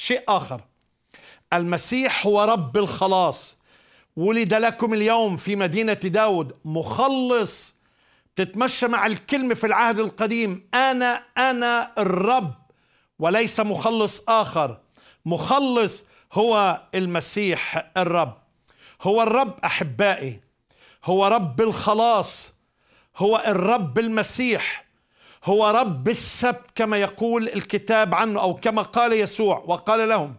شيء آخر المسيح هو رب الخلاص ولد لكم اليوم في مدينة داود مخلص تتمشى مع الكلمة في العهد القديم أنا أنا الرب وليس مخلص آخر مخلص هو المسيح الرب هو الرب أحبائي هو رب الخلاص هو الرب المسيح هو رب السبت كما يقول الكتاب عنه او كما قال يسوع وقال لهم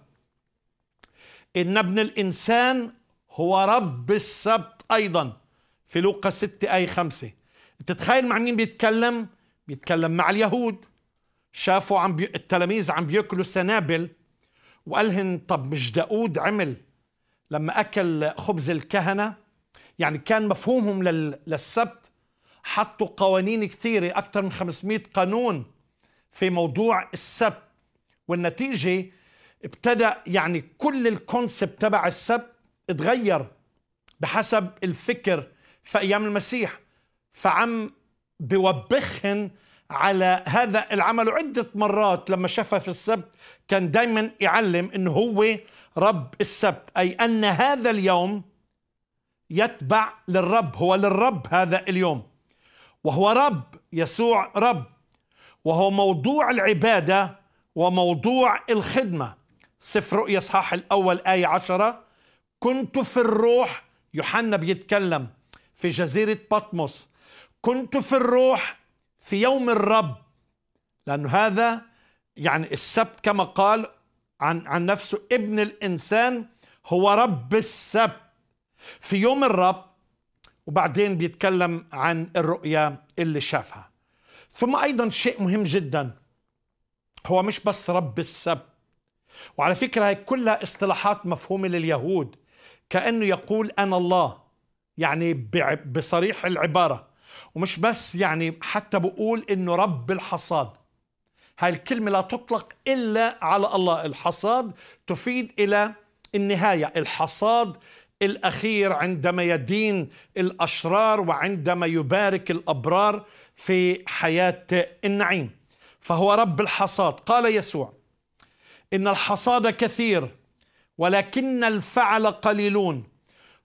ان ابن الانسان هو رب السبت ايضا في لوقا 6 اي 5 انت تتخيل مع مين بيتكلم بيتكلم مع اليهود شافوا عم بي... التلاميذ عم بياكلوا سنابل وقال لهم طب مش داود عمل لما اكل خبز الكهنه يعني كان مفهومهم لل... للسبت حطوا قوانين كثيرة أكثر من 500 قانون في موضوع السب والنتيجة ابتدأ يعني كل الكونسب تبع السب اتغير بحسب الفكر في أيام المسيح فعم بوبخهن على هذا العمل عدة مرات لما شفى في السبت كان دايما يعلم انه هو رب السبت أي أن هذا اليوم يتبع للرب هو للرب هذا اليوم وهو رب يسوع رب وهو موضوع العبادة وموضوع الخدمة سفر رؤيا إصحاح الأول آية عشرة كنت في الروح يوحنا بيتكلم في جزيرة بطمس كنت في الروح في يوم الرب لأنه هذا يعني السبت كما قال عن, عن نفسه ابن الإنسان هو رب السبت في يوم الرب وبعدين بيتكلم عن الرؤية اللي شافها ثم أيضا شيء مهم جدا هو مش بس رب السب وعلى فكرة هي كلها اصطلاحات مفهومة لليهود كأنه يقول أنا الله يعني بصريح العبارة ومش بس يعني حتى بقول إنه رب الحصاد هاي الكلمة لا تطلق إلا على الله الحصاد تفيد إلى النهاية الحصاد الاخير عندما يدين الاشرار وعندما يبارك الابرار في حياه النعيم فهو رب الحصاد قال يسوع ان الحصاد كثير ولكن الفعل قليلون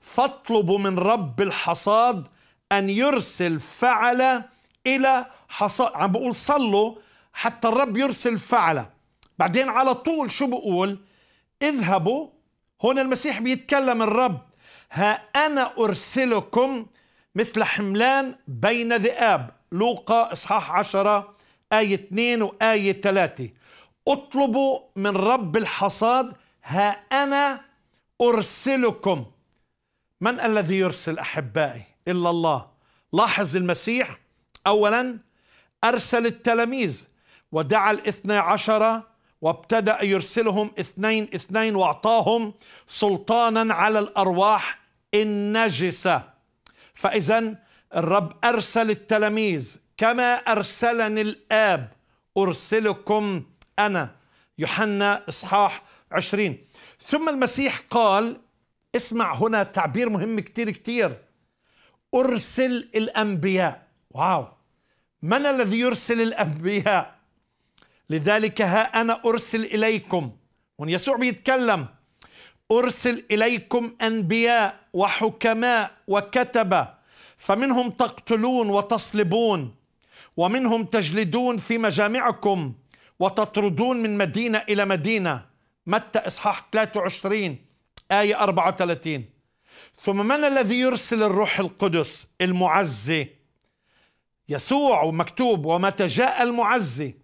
فاطلبوا من رب الحصاد ان يرسل فعل الى حصاد عم بقول صلوا حتى الرب يرسل فعله بعدين على طول شو بقول اذهبوا هنا المسيح بيتكلم الرب ها أنا أرسلكم مثل حملان بين ذئاب لوقا إصحاح عشرة آية 2 وآية 3 اطلبوا من رب الحصاد ها أنا أرسلكم من الذي يرسل أحبائي إلا الله لاحظ المسيح أولا أرسل التلاميذ ودعا الاثنى عشر وابتدأ يرسلهم اثنين اثنين واعطاهم سلطانا على الأرواح النجسة فإذا الرب أرسل التلاميذ كما أرسلني الآب أرسلكم أنا يوحنا إصحاح عشرين ثم المسيح قال اسمع هنا تعبير مهم كتير كتير أرسل الأنبياء واو من الذي يرسل الأنبياء لذلك ها أنا أرسل إليكم وأن يسوع بيتكلم أرسل إليكم أنبياء وحكماء وكتبة فمنهم تقتلون وتصلبون ومنهم تجلدون في مجامعكم وتطردون من مدينة إلى مدينة متى إصحاح 23 آية 34 ثم من الذي يرسل الروح القدس المعزي يسوع مكتوب ومتى جاء المعزي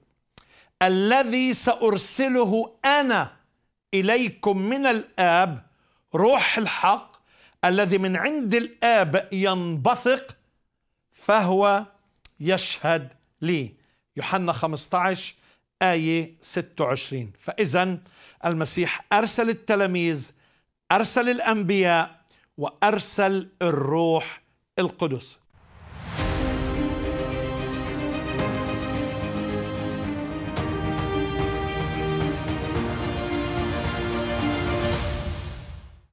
الذي سأرسله أنا إليكم من الآب روح الحق الذي من عند الآب ينبثق فهو يشهد لي يوحنا 15 آية 26 فإذا المسيح أرسل التلاميذ أرسل الأنبياء وأرسل الروح القدس